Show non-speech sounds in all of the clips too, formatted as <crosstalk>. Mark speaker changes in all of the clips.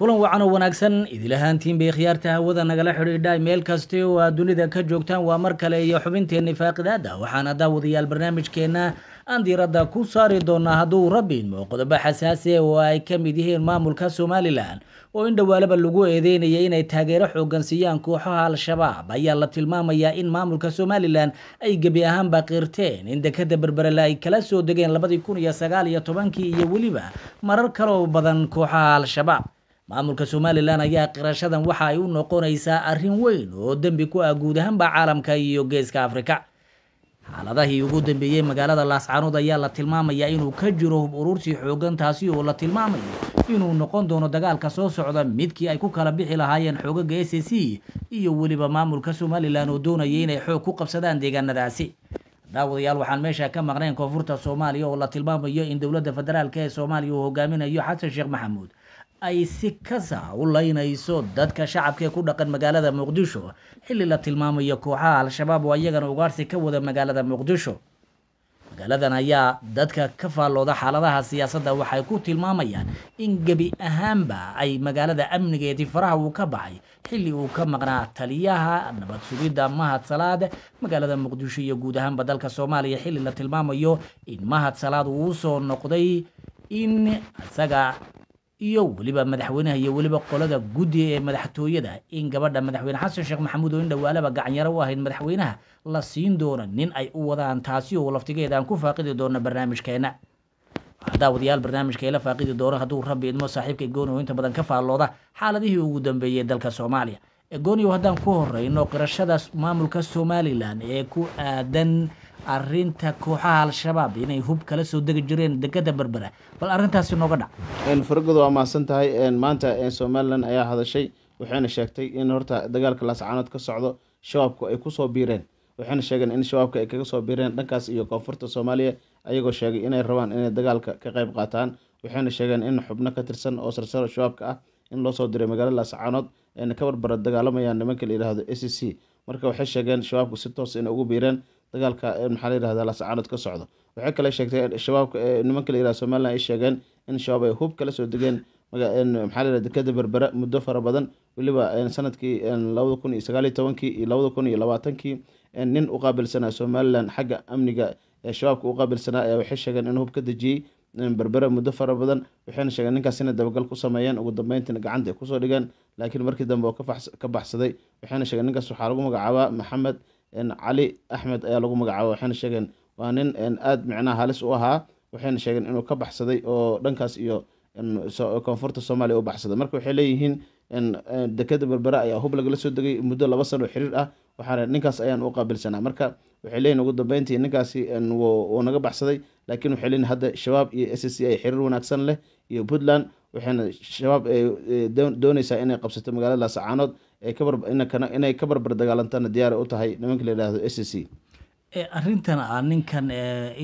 Speaker 1: kulan wacan oo wanaagsan idila haantiinbay khiyaarta hawada nagala xidhiidhay meel kasta oo aad dunida ka joogtaan waa mar kale iyo xubinteenni faaqidaada waxaana daawadayaal barnaamijkeenna aan diiradda ku saari doonaa hadduu rabbi idmo qodobo xasaasi oo ay ka mid yihiin maamulka somalilan oo in dhowaalaba lagu eedeynaya inay taageero xoogan siiyaan kooxaha al-shabaab ayaa la tilmaamayaa in maamulka somalilan ay gebi ahaanba qirteen in dekada berberele ay kala soo degeen labadii kun iyo sagaal iyo tobankii iyo weliba marar kaleoo badan kooxaha al-shabaab maamulka somalilan ayaa qirashadan waxa ay u noqonaysaa arrin weyn oo dembi ku ah guud ahaanba caalamka iyo geeska afrika xaaladahii ugu dambeeyey magaalada laascaanood ayaa la tilmaamayaa inuu ka jiro hub ururtii xoogan taasi oo la tilmaamayo inuu noqon doono dagaalka soo socda midkii ay ku kala bixi lahaayeen xoogaga s c iyo weliba maamulka somalilan oo doonayay inay xoog ku qabsadaan deegaanadaasi daawadayaal waxaan meesha ka maqnayn koonfurta soomaaliya oo la tilmaamayo in dowladda federaalk ee soomaaliya uu hogaaminayo xasan sheekh maxamuud ay si kasa u laynayso dadka shacabka ee ku dhaqan magaalada muqdisho xilli la tilmaamayo kooxaha al-shabaab oo iyagana ugaarsi ka wada magaalada muqdisho magaaladan ayaa dadka ka faallooda xaaladaha siyaasadda waxay ku tilmaamayaan in gebi ahaanba ay magaalada amnigeedii faraha uu ka baxay xilli uu ka maqnaa taliyaha nabad sugidda mahad salaad magaalada muqdisho iyo guud ahaanba dalka soomaaliya xilli la tilmaamayo in mahad salaad uu soo noqday in isaga iyo weliba madaxweynaha iyo weliba qolada guddi ee madaxtooyada in gabadha madaxweyne xasan sheekh maxamuud oo indhawaalaba gacanyaro u ahayd madaxweynaha la siin doono nin ay u wadaan taasi oo laftigeedaan ku faaqidi doono barnaamijkeena daawadayaal barnaamijka ila faaqidi doono hadduu rabbi idmo saaxiibka goon oo inta badan ka faallooda xaaladihii ugu dambeeyey dalka soomaaliya gooniyow haddaan ku horeyno qirashada maamulka somalilan ee ku aadan arinta kooxaha al-shabaab inay hub kala soo degi jireen dekada berbera bal arintaasi nooga dhac
Speaker 2: faragod waa mahadsan tahay maanta somalilan ayaa hadashay waxayna sheegtay in horta dagaalka laascaanood ka socdo shabaabku ay kusoo biireen waxayna sheegeen in shabaabka ay kaga soo biireen dhankaas iyo koonfurta soomaaliya ayagoo sheegay inay rabaan inay dagaalka ka qayb qaataan waxayna sheegeen in xubno ka tirsan oo sarsaro shabaabka ah in loo soo diray magaalada laascaanood ka barbara dagaalamayaan nimanka la yihahdo a e c marka waxay sheegeen shabaabku si toos ah inay ugu biireen dagaalka maxaa layihahda laascaanood ka socdo waxay kale sheegtee shabaabka nimanka la yihahdo somalilan ay sheegeen in shabaab ay hub kala soo degeen maxaa layihahda dekeda berbera muddo fara badan weliba sanadkii labada kun iyo sagaaliyo tobankii iyo labada kun iyo labaatankii nin u qaabilsanaa somalilan xagga amniga ee shabaabka u qaabilsanaa ayaa waxay sheegeen in hub ka dejiyey berbera muddo fara badan waxayna sheegeen ninkaas inay dabagal ku sameeyeen ugu dambeyntiina gacanta ay kusoo dhigeen laakiin markii dambe oo ka baxsaday waxayna sheegeen ninkaas waxaa lagu magacaabaa maxamed cali axmed ayaa lagu magacaaba waxayna sheegeen waa nin aada micnaha halis u ahaa waxayna sheegeen inuu ka baxsaday oo dhankaas iyo koonfurta soomaaliya u baxsaday marka waxay leeyihiin dekeda berbera ayaa hub lagala soo degay muddo laba sano xiriir ah waxaan ninkaas ayaan u qaabilsanaa marka waxay leeyihin ugu dambeyntii ninkaasi wuu naga baxsaday laakiin waxay leeyihin hadda shabaab iyo s c ay xiriir wanaagsan leh iyo puntland waxayna shabaab eh, eh, dooneysaa inay qabsato magaalada laascaanood inay ka barbar dagaalantana diyaar u tahay nimanka la yidhaahdo s c
Speaker 1: eh, arintan a ah, ninkan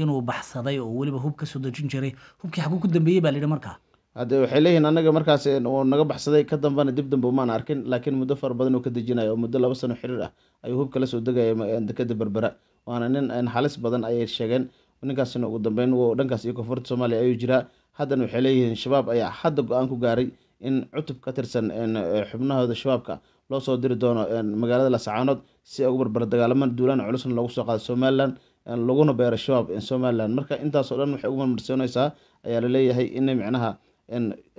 Speaker 1: inuu baxsaday oo weliba hub kasoo dejin jiray hubkii xaguu ku dambeeyey baa layihi markaa
Speaker 2: hadde waxay leeyihiin annaga markaas uu naga baxsaday ka dambana dib dambe umaan arkin laakiin muddo fara badan oo ka dejinayo oo muddo laba sano xiriir ah ayuu hub kala soo degaya dekada berbera waana nin halis badan ayay sheegeen ninkaasina ugu dambeyn dhankaas iyo koonfurta soomaaliya ayuu jiraa haddana waxay leeyihiin shabaab ayaa hadda go-aan ku gaaray in cutub ka tirsan xubnahooda shabaabka loo soo diri doono magaalada lasacaanood si ay ugu barbara dagaalaman duulaan culusna loogu soo qaado somalilan laguna beero shabaab somalilan marka intaasoo dhan waxay ugu marmarsooneysaa ayaa laleeyahay in micnaha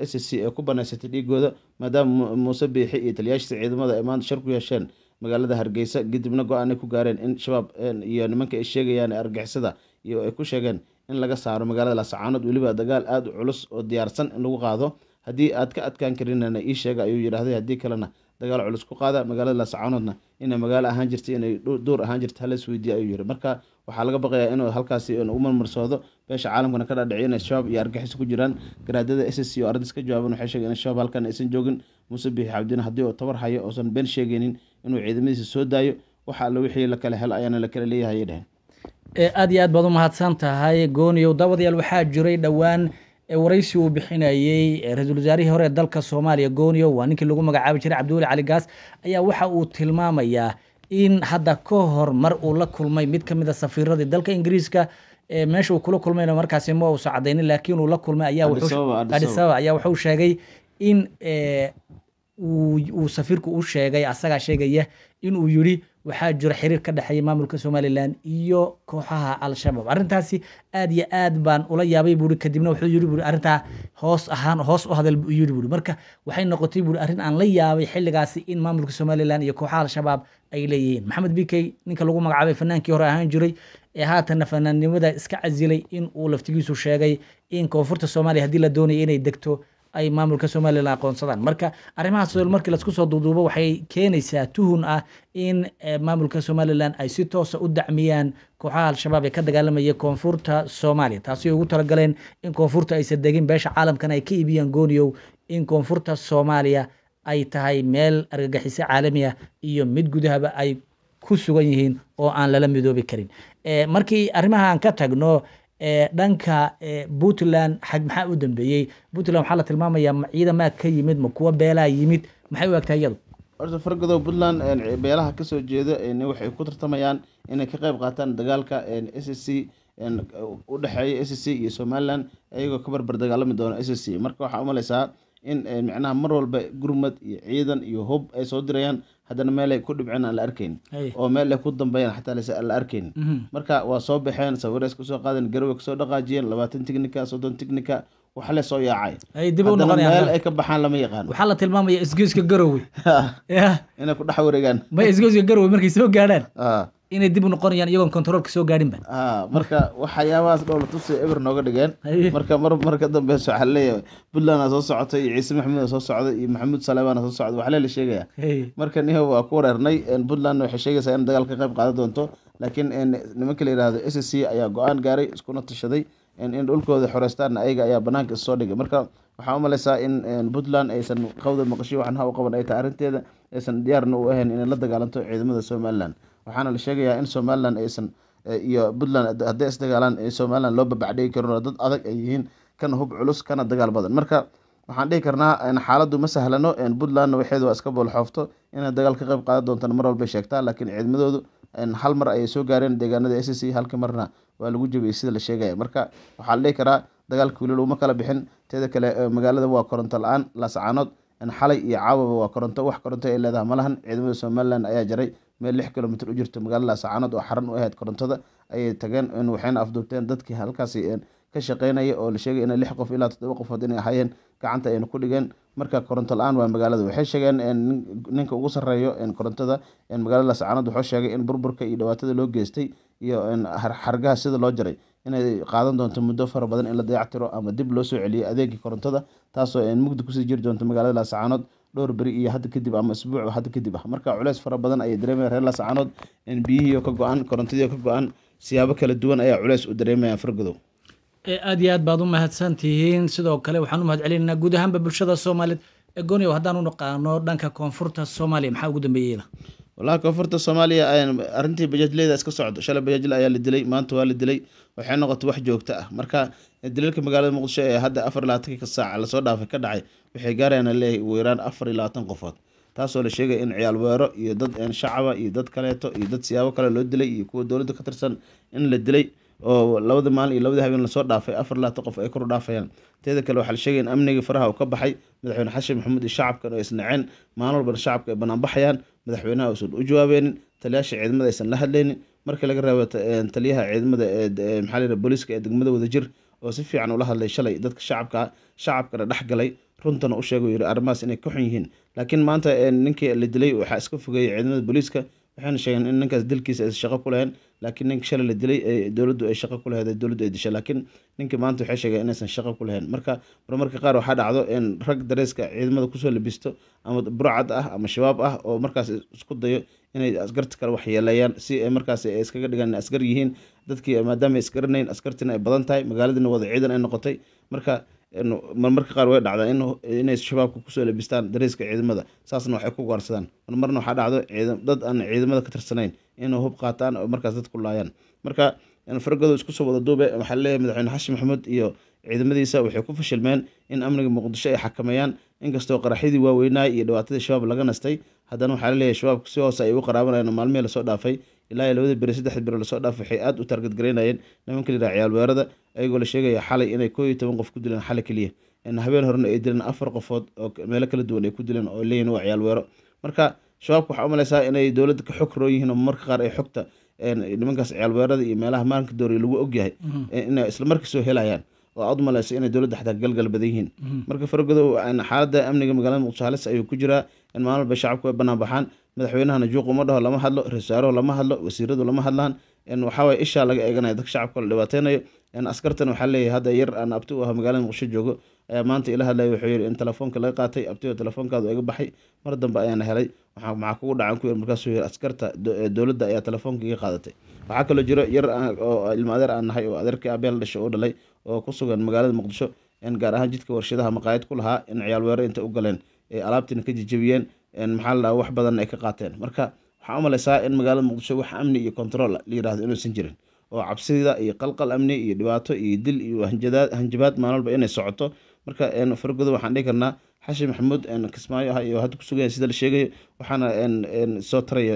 Speaker 2: s c ay ku banaysatay dhiigooda maadaama muuse biixi iyo taliyaashiisa ciidamada ay maanta shar ku yeesheen magaalada hargeysa kadibna go-aanay ku gaareen in shabaab iyo nimanka ay sheegayaan argixisada iyo ay ku sheegeen in laga saaro magaalada laascaanood weliba dagaal aada u culus oo diyaarsan in lagu qaado haddii aad ka adkaan karinana ii sheega ayuu yidhaahday haddii kalena dagaal culus ku qaada magaalada laascaanoodna inay magaalo ahaan jirtay inay door ahaan jirta halays weydiiya ayuu yihi marka waxaa laga baqayaa inuu halkaasi u marmarsoodo beesha caalamkana ka dhaadhiciyo inay shabaab iyo argaxiso ku jiraan garaadada s c oo arrintas ka jawaaban waxay sheegeen in shabaab halkan aysan joogin muuse biixi cabdin haddii oo tabar hayo oosan been sheegaynin inuu ciidamadiisa soo daayo waxa alla wixii la kala helo ayaana la leeyahay ay
Speaker 1: aad iyo aad baad u mahadsan tahay gooniyow daawadayaal waxaa jiray dhowaan waraysi uu bixinayey ra-iisul wasaarihii hore ee dalka soomaaliya gooniyo waa ninkii lagu magacaabi jiray cabdiweli cali gaas ayaa waxa uu tilmaamayaa in hadda ka hor mar uu la kulmay mid ka mid a safiiradii dalka ingiriiska meesha uu kula kulmayna markaasi ma uusa cadaynin laakiin uu la kulmay ayaa adisababa ayaa wuxuu sheegay in uu safiirku u sheegay asagaa sheegaya inuu yiri waxaa jira xiriir ka dhexeeya maamulka somalilan iyo kooxaha al-shabaab arrintaasi aad iyo aad baan ula yaabay buuri kadibna wuxuu yiri buuri arrintaa hoos ahaan hoos u hadal buu yiri marka waxay noqotay buuri arrin aan la yaabay xilligaasi in maamulka somalilan iyo kooxaha al-shabaab ay leeyihiin maxamed bikey ninka lagu magacaabay fanaankii hore ahaan jiray ee haatana fanaannimada iska casilay in laftigiisu sheegay in koonfurta soomaaliya haddii la doonaya inay degto ay maamulka somalilan aqoonsadaan marka arrimahaas markii lasku soo duuduubo waxay keenaysaa tuhun ah in eh, maamulka somalilan ay si toosa ah u dacmiyaan kooxaha al-shabaab ee ka dagaalamaya koonfurta soomaaliya taasi ugu talagaleen in koonfurta aysan degin beesha caalamkana ay ka iibiyaan gooniyow in koonfurta soomaaliya ay tahay meel argagixiso caalami ah iyo mid gudahaba ay ku sugan yihiin oo aan lala midoobi karin eh, markii arrimaha aan ka tagno dhanka puntland xag maxaa u dambeeyey puntland waxaa la tilmaamaya ma ciidamaa ka yimid ma kuwa beelaa yimid maxay u egtahay iyadu
Speaker 2: horta fargodow puntland beelaha kasoo jeeda waxay ku tartamayaan inay ka qeyb qaataan dagaalka s s c u dhexeeya s s c iyo somaliland iyagoo ka barbar dagaalami doona s s c marka waxaa umaleysaa in micnaha mar walba gurmad iyo ciidan iyo hub ay soo dirayaan haddana meelay ku dhibceen aan la arkayn oo meel ay ku dambeeyeen xataa aan la arkayn mhm. marka waa soo baxeen sawirays soo qaadeen garwe kasoo dhaqaajiyeen labaatan tignika soddon tignika wax le soo yaacay meel ay ka baxaan lama yaqaan waxaa la tilmaamaya isgoyska garowe <laughs> inay ku dhex wareegaan may isgoyska garowe markay soo gaadhaan <laughs> ah inay dib u noqonayaan iyagoon controolka soo gaadhinba ah, marka waxyaabahaas dhow la tusay eber nooga dhigeen marka mar marka dambeys waxaa laleeyahay puntland soo socotay iyo ciise maxamuud soo socday iyo maxamuud saleebaan soo socday waxle la sheegaya marka niho waa ku wareernay puntland waxay sheegaysaa in dagaal ka qayb qaadan doonto laakiin nimanka la yihahdo s c ayaa go-aan gaaray iskuna tashaday in dhulkooda xoreystaan ayaga ayaa banaanka issoo dhigay marka waxaa u maleysaa in puntland aysan qawda maqashyo waxna ha u qaban ay tahay arrinteeda aysan diyaarna u ahayn inay la dagaalanto ciidamada somalilan waxaana la sheegayaa in somalilan aysan eh, iyo puntland hadday isdagaalaan in eh, somalilan loo babacdhigi karin dad adag ay yihiin kana hub culus kana dagaal badan marka waxaan dhihi karnaa xaaladdu ma sahlano puntlandna waxeed iska boolxoofto inay dagaal ka qayb qaadan doontaan mar walbay sheegtaa laakiin ciidamadoodu hal mar ayay soo gaareen deegaanada s c halka marna waa lagu jabiyey sida la sheegaya marka waxaa la dhihi karaa dagaalka weli laguma kala bixin teeda kale eh, magaalada waa koronto la-aan laascaanood xalay iyo caawaba waa koronto wax koronto ay leedaha ma ciidamada somalilan ayaa jaray meel lix kilomitr u jirto magaalada laascaanood oo xaran u ahayd korontada ayay tageen waxayna afduubteen dadkii halkaasi ka shaqeynaya oo la sheegay in lix qof ilaa toddoba qofood inay ahaayeen gacanta ayna ku dhigeen marka koronto la-aan waa magaalada waxay sheegeen ninka ugu sarreeyo korontada magaalada laascaanood wuxuu sheegay in burburka iyo dhibaatada loo geystay iyo xargaha sida loo jaray inay qaadan doonto muddo fara badan in la dayactiro ama dib loo soo celiyo adeegii korontada taasoo mugdi kusii jiri doonto magaalada laascaanood dhowr beri iyo hadda kadib ama isbuuc hadda kadib ah marka culeys fara badan ayay dareemayaan reer in biyihii ka go-an korontadiio ka go-an siyaabo kala duwan ayaa culeys u dareemayaan fargodow
Speaker 1: e, aada iyo aad baad u mahadsan tihiin sidoo kale waxaan u mahad celinaynaa guud ahaanba bulshada soomaaliyeed egoonyow
Speaker 2: haddaan u naqaano dhanka
Speaker 1: koonfurta soomaaliya maxaa
Speaker 2: ugu dambeeyeyda walahi koonfurta soomaaliya arintii bajaajleyda iska socdo shalay bajaajle ayaa la dilay maanta waa la dilay waxay noqotay wax joogto ah marka daliilka magaalada muqdisho ee hadda afar iyo labaatanka saaca lasoo dhaafay ka dhacay waxay gaarayaan leeyahay ugu yaraan afar iyo labaatan qofood taasoo la sheegay in ciyaal weero iyo dad shacaba iyo dad kaleeto iyo dad siyaabo kale loo dilay iyo kuwa dowladda ka tirsan in la dilay oo labada maalin iyo labada habeen lasoo dhaafay afar labaatan qof ay kor dhaafayaan teeda kale waxaa la sheegay in amnigii faraha uu ka baxay madaxweyne xashin maxamuud iyo shacabkan oo isnaceen maalin walbana shacabka ay banaanbaxayaan madaxweynaha uusan u jawaabeynin taliyaasha ciidamada aysan la hadlaynin markii laga reebo taliyaha ciidamada ee maxaa la booliiska ee degmada wadajir oo si fiican ula hadlay shalay dadka shacabka shacabkana dhex galay runtana u sheegay yiri arrimahaas inay ka xun yihiin laakiin maanta ninkii la dilay waxaa iska fogeeyay ciidamada booliiska waxayna sheegeen in ninkaas dilkiisa ay shaqo ku lahayn laakiin ninka shalay la dilay dowladdu ay shaqo ku lahayd dowladdu ay dishay laakiin ninkii maanta waxay sheegeen inaysan shaqo ku lahayn marka marmarka qaar waxaa dhacdo in rag dareeska ciidamada kusoo labisto ama burcad ah ama shabaab ah oo markaas isku dayo inay askarta kale wax waxyeeleeyaan si ay markaas ay iskaga dhigaan askar yihiin dadkii maadaama ay isgaranayn askartina ay badan tahay magaaladina wada ciidan ay noqotay marka marmarka qaar way dhacdaa inay shabaabka kusoo labistaan dareeska ciidamada saasna waxay ku gaarsadaan marmarna waxaa dhacdo dad aan ciidamada ka tirsanayn inay hub qaataan oo markaas dad ku laayaan marka fargado isku soo wada duube waxaa leeyahay madaxweyne xashin maxamuud iyo ciidamadiisa waxay ku fashilmeen in amniga muqdisho ay xakameeyaan inkastoo qaraxyadii waaweynaa iyo dhibaatadii shabaab laga nastay haddana waxaa la leeyahay shabaabka si hoose ay u qaraabanayaan maalmihii lasoo dhaafay ilaa labada beri saddex beri lasoo dhaaf waxay aada u taargadgaraynayeen nimanka ciyaal weerada ayagoo la sheegaya xalay inay iyo toban qof ku dileen xalay keliya habeen horena ay dileen afar qofood oo meelo kala duwan ay ku dileen oo leeyihin waa ciyaalweero marka shabaabka waxaa umalaysaa inay dowladda ka xog roon yihiin oo marka qaar ay xogta nimankaas ciyaalweerada iyo meelaha maalinka dooriya lagu ogyahay mhm. inay islamarkii soo helayaan oo aad umalayso inay dowladda xataa galgal badan yihiin mhm. marka faragodo xaaladda amniga magaalada muqdisho halis ayuu ku jiraa in maalmalba shacabku ay banaanbaxaan madaxweynahana juuqu ma dhaho lama hadlo ra-isul lama hadlo wasiiradu lama hadlaan waxawaye ishaa laga eeganaya dadka shacabka la dhibaateynayo askartan waxaa leeyahy hadda yar aan abti u aha magaalada muqdisho joogo ayaa maanta ila hadlaya wuxuu yidhi in telefoonka laga qaatay abtigo telefoonkaada iga baxay mar dambe ayaana helay maxaa kugu dhacan ku yar markaasuu yidhi askarta dowladda ayaa telefoonka iga qaadatay waxaa kaloo jiro yar oo ilma adeer aan nahay oo adeerkii abeel dhashay oo dhalay oo ku sugan magaalada muqdisho gaar ahaan jidka warshadaha maqaayad ku lahaa in ciyaal inta u galeen ay alaabtiina ka jijabiyeen maxaa wax badan ay ka qaateen marka waxaa u in magaalada muqdisho wax amni iyo kontrol la yidhahdo inuusan jirin oo cabsida iyo qalqal amni iyo dhibaato iyo dil iyo hanjabaad maalwalba inay socoto marka fargoda waxaan dhihi karnaa xashi maxamuud kismaayo ah iyo hadda kusugaya sida la sheegayo waxaana soo taraya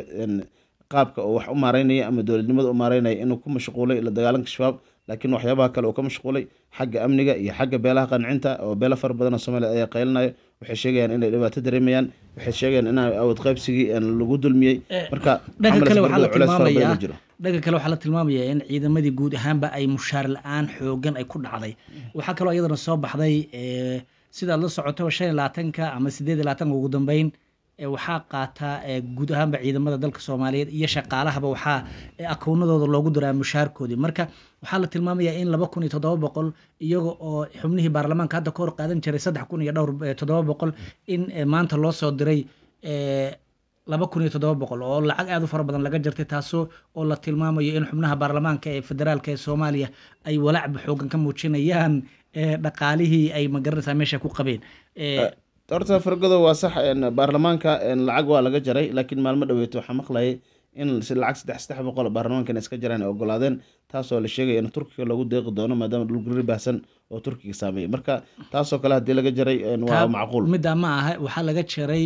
Speaker 2: qaabka oo wax u maareynaya ama dowladnimada u maareynaya inuu ku mashquulay la dagaalanka shabaab laakiin waxyaabaha kale uu ka mashquulay xagga amniga iyo xagga beelaha qancinta oo beela fara badan oo soomaaliya ayaa qaylinaya waxay sheegayaan inay dhibaato dareemayaan waxay sheegayaan in aawad qaybsigii lagu dulmiyey eh, marka dhanka kale
Speaker 1: waxaa la tilmaamaya in ciidamadii guud ahaanba ay mushaar la-aan xoogan ay ku dhacday waxaa kaloo iyadana soo baxday eh, sidaad la socoto shan iyo labaatanka ama sideed iyo labaatanka ugu dambeyn waxaa qaataa guud ahaanba ciidamada dalka soomaaliyeed iyo shaqaalahaba waxaa akoonadooda loogu diraa mushaarkoodii marka waxaa la tilmaamayaa in laba kun iyo toddoba boqol iyaga oo xubnihii baarlamaanka hadda ka hor qaadan jiray saddex kun iyo dhowr toddoba boqol in maanta loo soo diray laba kun iyo toddoba boqol oo lacag aad u fara badan laga jartay taasoo oo la tilmaamayo in xubnaha baarlamaanka ee federaalka ee soomaaliya ay walacba xoogan ka muujinayaan
Speaker 2: dhaqaalihii ay magaranaysaa meesha ku qabeen horta fargooda waa sax baarlamaanka lacag waa laga jaray laakiin maalmo dhaweet waxaa maqlayay in lacag saddex saddex boqol baarlamaankan iska jaraan ay ogolaadeen taasoo la sheegay in turkiga lagu deeqi doono maadaama dhulguri baahsan oo turkiga saameeyay marka taasoo kale haddii laga jaray waa macquul middaa ma aha waxaa laga
Speaker 1: jaray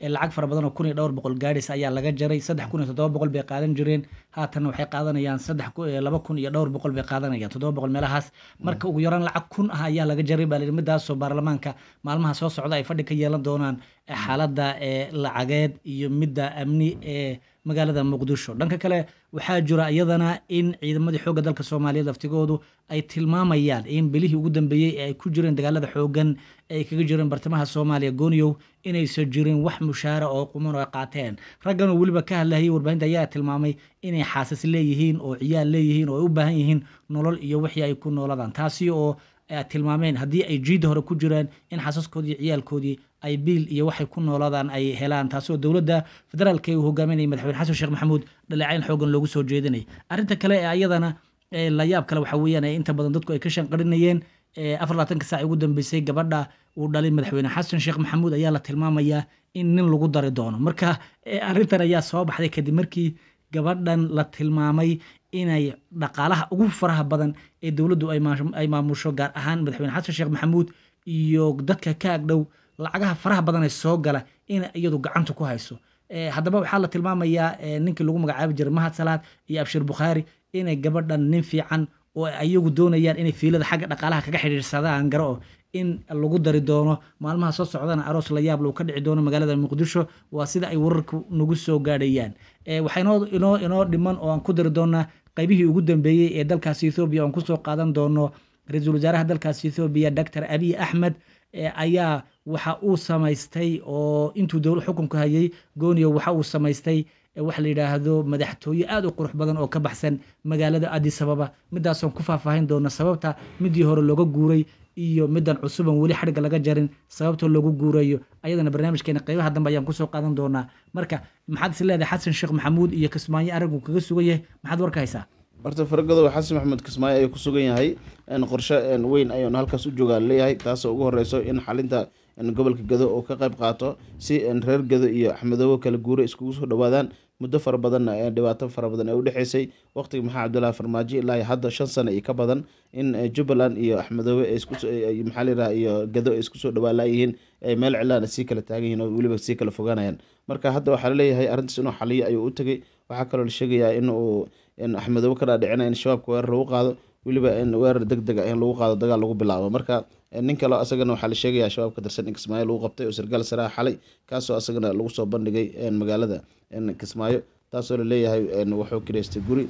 Speaker 1: ee lacag fara badan oo kun iyo dhowr boqol gaadhaysa ayaa laga jaray saddex kun iyo toddoba boqol bay qaadan jireen haatanna waxay qaadanayaan saddex laba kun iyo dhowr boqol bay qaadanayaan toddoba boqol meelahaas marka ugu yaraan lacag kun ah ayaa laga jaray baa lihi midaasoo baarlamaanka maalmaha soo socda ay fadhi ka yeelan doonaan xaaladda ee lacageed iyo midda amni ee magaalada muqdisho dhanka kale waxaa jira iyadana in ciidamadii xoogga dalka soomaaliyeed laftigoodu ay tilmaamayaan in bilihii ugu dambeeyey ee ay ku jireen dagaalada xooggan ee ay kaga jireen bartamaha soomaaliya gooniyow inaysan jirin wax mushaara oo quman oo qaateen raggan oo weliba ka hadlahayay warbaahinta ayaa tilmaamay inay xaasas leeyihiin oo ciyaal leeyihiin oo ay u baahan yihiin nolol iyo wixii ay ku nooladaan taasi oo eh, tilmaameen haddii ay jiidda hore ku jiraan in xaasaskoodii ciyaalkoodii ay biil iyo waxay ku noolaadaan ay helaan taasoo dowladda federaalka uu hogaaminayay madaxweyne xasan sheekh maxamuud dhaleecayn xoogan loogu soo jeedinay arrinta kale ee ayadana la yaab kale waxa weeyaan inta badan dadku ay ka shanqarinayeen afar labaatanka saac ugu dambeysay gabadha uu dhalay madaxweyne xasan sheekh maxamuud ayaa la tilmaamayaa in nin lagu dari doono marka arrintan ayaa soo baxday kadib markii gabadhan la tilmaamay inay dhaqaalaha ugu faraha badan ee dowladdu ay maamusho gaar ahaan madaxweyne xasan sheekh maxamuud iyo dadka ka agdhow lacagaha faraha badanee soo gala ina iyadu gacanta ku hayso eh, haddaba waxaa la tilmaamayaa eh, ninkii lagu magacaabi jiray mahad salaad iyo abshir bukhaari inay gabadhan nin fiican oo ayagu doonayaan inay fiilada xagga dhaqaalaha kaga xidhiidhsadaan garo in lagu dari doono maalmaha soo socdana aroos la yaab lagu ka dhici doono magaalada muqdisho waa sida ay wararku nagu soo gaadhayaan eh, waxaa inoo dhiman oo aan ku dari doonaa qaybihii ugu dambeeyey ee dalkaasi ethoobiya oan kusoo qaadan doono ra-iisul wasaaraha dalkaasi ethoobiya doctor abiy axmed ayaa waxa uu samaystay oo intuu dowla xukunka hayay gooniyo waxa uu samaystay waxa la yidhaahdo madaxtooye aada u qurux badan oo ka baxsan magaalada adisababa midaasoon ku faahfaahin doona sababta middii hore looga guuray iyo midan cusuban weli xarga laga jarin sababta loogu guurayo ayadana barnaamijkeena qeybaha dambe ayaan kusoo qaadan doonaa marka maxaad isleedahay xasan sheekh maxamuud iyo kismaayo araggu kaga sugan yahay maxaad warka haysaa
Speaker 2: barta faragado xasan maxamed kismaayo ayuu kusugan yahay qorshe weyn ayuuna halkaas u joogaa leeyahay taasoo ugu horeyso in xalinta gobolka gado uu ka qayb qaato si reer gado iyo axmedoobo kala guure iskugu soo dhawaadaan muddo fara badanna dhibaato fara badan ee udhexeysay waqtiga maxaa cabdulaahi farmaajo ilaa hadda shan sano iyo ka badan in jubbaland iyo axmedoobe maxaa layidhaha iyo gado ay isku soo dhawaan laayihiin ay meel cilaana sii kala taagan yihin oo weliba sii kala foganayaan marka hadda waxaa laleeyahay arrintaas inuu xaliyo ayuu u tegay waxaa kaloo la sheegayaa inuu axmedobo ka dhaadhicina in shabaabka weerar lagu qaado weliba weerar degdeg ah in lagu qaado dagaal lagu bilaabo marka eh, nin kale asagana waxaa la sheegaya shabaab ka tirsan in kismaayo lagu qabtay oo sarkaal saraa xalay kaasoo asagana lagu soo bandhigay magaalada kismaayo taasoo laleeyahay wuxuu kireystay guri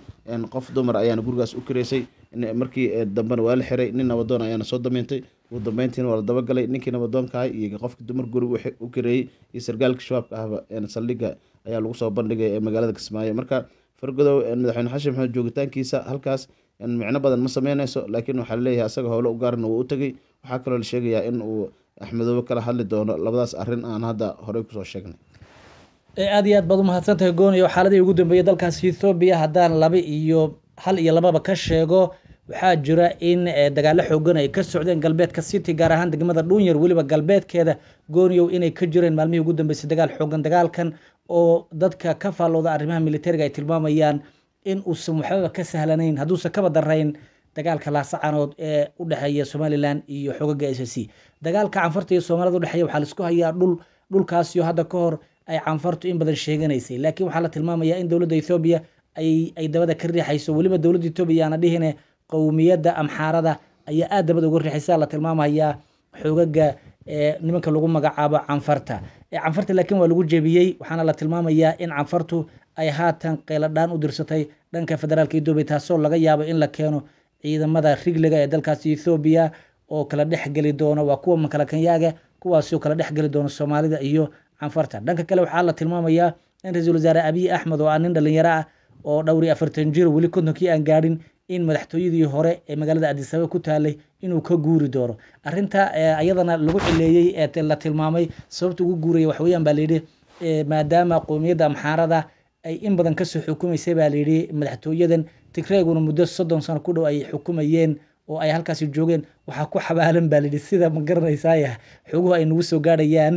Speaker 2: qof dumar ayaana gurigaas u kireysay eh, markii eh, dambena waa la xiray nin nabadoon ayaana soo damiintay ugu dambeyntiina waa la dabagalay ninkii nabadoonkaha iyo qofkii dumar guriga u kireeyey iyo sarkaalka shabaabka ahba saldhigga ayaa lagu soo bandhigay magaalada kismaayo marka fargodow madaxweyne xashim maxamed joogitaankiisa halkaas micno badan ma sameyneyso laakiin waxaa laleeyahay asaga howlo u gaarna wuu u tegay waxaa kaloo la sheegayaa in uu axmedoobe kala hadli doono labadaas arin aan hadda horey kusoo sheegnay
Speaker 1: aada iyo aad baad umahadsantahay gooniyo xaaladii ugu dambeeyay dalkaasi ethoobiya haddaan laba iyo hal iyo lababa ka sheego waxaa jira in dagaalo xoogan ay ka socdeen galbeedka city gaar ahaan degmada dhuunyar weliba galbeedkeeda gooniyow inay ka jireen maalmihii ugu dambeysay dagaal xoogan dagaalkan oo dadka ka faallooda arrimaha militariga ay tilmaamayaan in uusan waxbaba ka sahlanayn hadduusan kaba darayn dagaalka laasacanood ee u dhexeeya somalilan iyo xogaga s c dagaalka canfarta iyo soomaalida udhexeeya waxaa laisku hayaa dhul dhulkaasiyo hadda ka hor ay canfartu in badan sheeganaysay laakiin waxaa la tilmaamayaa in dowladda ethoobiya ay dabada ka riixayso weliba dowladda ethoobiya aana dhihine qowmiyadda amxaarada ayaa aad dabada uga riixaysa la tilmaamayaa xogaga nimanka lagu magacaabo canfarta canfarta laakiin waa lagu jebiyey waxaana la tilmaamayaa in canfartu ay haatan qayladhaan u dirsatay dhanka federaalka etoobiya taasoo laga yaabo in la keeno ciidamada rigliga ee dalkaasi ethoobiya oo kala dhexgeli doono waa kuwa makalakanyaga kuwaasi oo kala dhexgeli doono soomaalida iyo canfarta dhanka kale waxaa la tilmaamayaa in ra-iisul wasaare abiy axmed oo ah nin dhalinyaro ah oo dhowr iyo afartan jir weli kontonkii aan gaadhin in madaxtooyadii hore ee magaalada Addis ku taalay inuu ka guuri doono arinta eh, ayadana lagu cileeyay eh, la tilmaamay sababta ugu guuray wax baa layidhi eh, maadaama qowmiyadda amxaarada ay in badan kasoo xukumaysay baa layidhi madaxtooyadan tigreeguna muddo soddon sano ku dhow ay xukumayeen oo ay halkaasi joogeen waxaa ku xabaalan baa layidhi sida ma xoguhu ay nagu soo gaadhayaan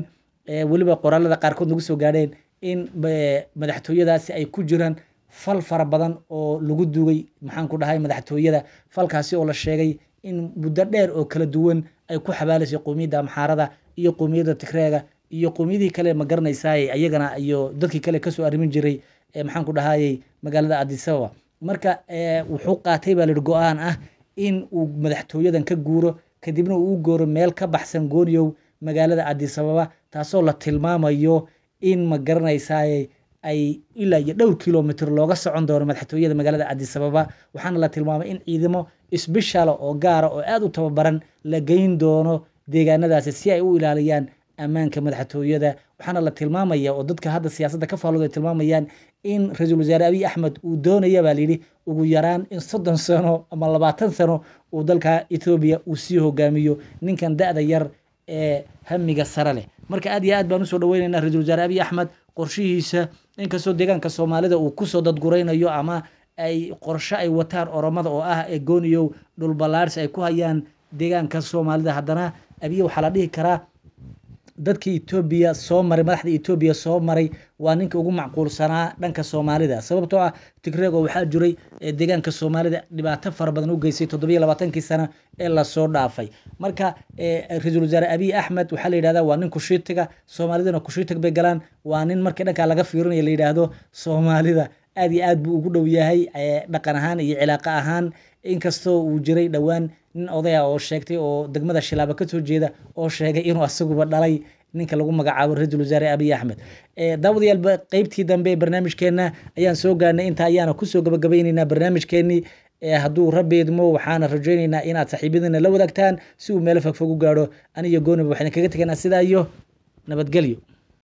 Speaker 1: weliba qoraalada qaarkood nagu soo gaadheen in madaxtooyadaasi ay ku jiraan fal fara badan oo lagu duugay maxaan ku dhahay madaxtooyada falkaasi oo la sheegay in muddo dheer oo kala duwan ay ku xabaalaysay qowmiyadda amxaarada iyo qowmiyadda tigreega iyo qowmiyadii kale ma garanaysaay ayagana iyo dadkii kale kasoo arrimin jiray maxaan ku dhahayey magaalada addis marka wuxuu qaatay baa lihi go-aan ah in uu madaxtooyadan ka guuro kadibna uu u gooro meel ka baxsan gooniyow magaalada adisababa taasoo la tilmaamayo in ma garanaysaayey ay ilaa iyo dhowr kilomitr looga socon doono madaxtooyada magaalada adisababa waxaana la tilmaamay in ciidamo isbishala oo gaara ah oo aada u tababaran la geyn doono deegaanadaasi si ay u ilaaliyaan ammaanka madaxtooyada waxaana la tilmaamaya oo dadka hadda siyaasadda ka faalooda tilmaamayaan in ra-iisul wasaare abiy axmed uu doonaya baa layidhi ugu yaraan in soddon sano ama labaatan sano uu dalka ethoobiya uu sii hogaamiyo ninkan da-da yar ee hamiga sare leh marka aad iyo aad baan usoo dhaweyneynaa ra-iisul wasaare abiy axmed qorshihiisa inkastoo deegaanka soomaalida uu kusoo dadguraynayo ama ay qorsho ay wataan oromada oo ah egooniyow dhulbalaars ay ku hayaan deegaanka soomaalida haddana abiye waxaa la dhihi karaa dadkii Ethiopia soo maray madaxda Ethiopia soo maray waa ninka ugu macquulsanaa dhanka Soomaalida sababtoo ah Tigreego waxaa jiray deegaanka Soomaalida dhibaato fara badan u geysay toddoba labaatankii sano ee la dhaafay marka ra'iisul wasaare Abiy axmed waxaa la yidhahdaa waa nin kushiitiga Soomaalidana kushiitig bay galaan waa nin markii dhanka laga fiirinayo la yidhaahdo Soomaalida aad iyo aad buu ugu dhow yahay dhaqan ahaan iyo cilaaqa ahaan inkastoo uu jiray dhowaan nin odaya ah oo sheegtay oo degmada shilaaba kasoo jeeda oo sheegay inuu asaguba dhalay ninka lagu magacaabo ra-iisul wasaare abiy axmed daawadayaalba qeybtii dambe ee barnaamijkeena ayaan soo gaarnay intaa ayaana kusoo gabagabaynaynaa barnaamijkeenii hadduu rabeedmo waxaana rajaynaynaa inaad saaxiibadiina la wadaagtaan si uu meelo fogfog u gaadho aniyo gooniba waxaan kaga tegaynaa sidaa iyo nabadgelyo